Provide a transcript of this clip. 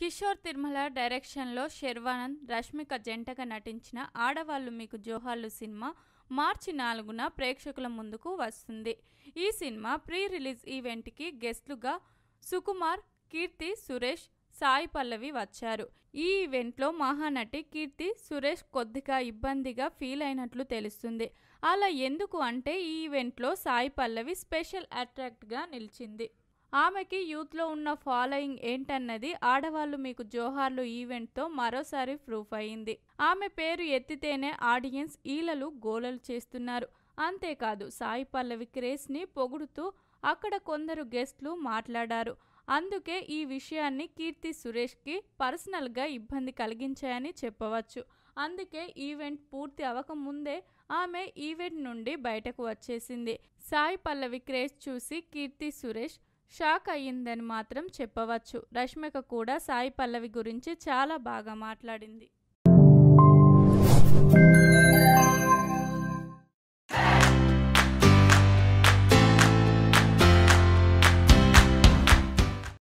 కిషోర్ తిరుమల డైరెక్షన్లో శర్వానంద్ రష్మిక జంటగా నటించిన ఆడవాళ్ళు మీకు జోహార్లు సినిమా మార్చి నాలుగున ప్రేక్షకుల ముందుకు వస్తుంది ఈ సినిమా ప్రీ రిలీజ్ ఈవెంట్కి గెస్ట్లుగా సుకుమార్ కీర్తి సురేష్ సాయి పల్లవి వచ్చారు ఈ ఈవెంట్లో మహానటి కీర్తి సురేష్ కొద్దిగా ఇబ్బందిగా ఫీల్ అయినట్లు తెలుస్తుంది అలా ఎందుకు అంటే ఈ ఈవెంట్లో సాయి పల్లవి స్పెషల్ అట్రాక్ట్గా నిలిచింది ఆమెకి యూత్లో ఉన్న ఫాలోయింగ్ ఏంటన్నది ఆడవాళ్లు మీకు జోహార్లు ఈవెంట్తో మరోసారి ప్రూఫ్ అయింది ఆమె పేరు ఎత్తితేనే ఆడియన్స్ ఈలలు గోలలు చేస్తున్నారు అంతేకాదు సాయి పల్లవి ని పొగుడుతూ అక్కడ కొందరు గెస్ట్లు మాట్లాడారు అందుకే ఈ విషయాన్ని కీర్తి సురేష్కి పర్సనల్గా ఇబ్బంది కలిగించాయని చెప్పవచ్చు అందుకే ఈవెంట్ పూర్తి అవ్వకముందే ఆమె ఈవెంట్ నుండి బయటకు వచ్చేసింది సాయి పల్లవి క్రేజ్ చూసి కీర్తి సురేష్ షాక్ అయ్యిందని మాత్రం చెప్పవచ్చు రష్మిక కూడా సాయి పల్లవి గురించి చాలా బాగా మాట్లాడింది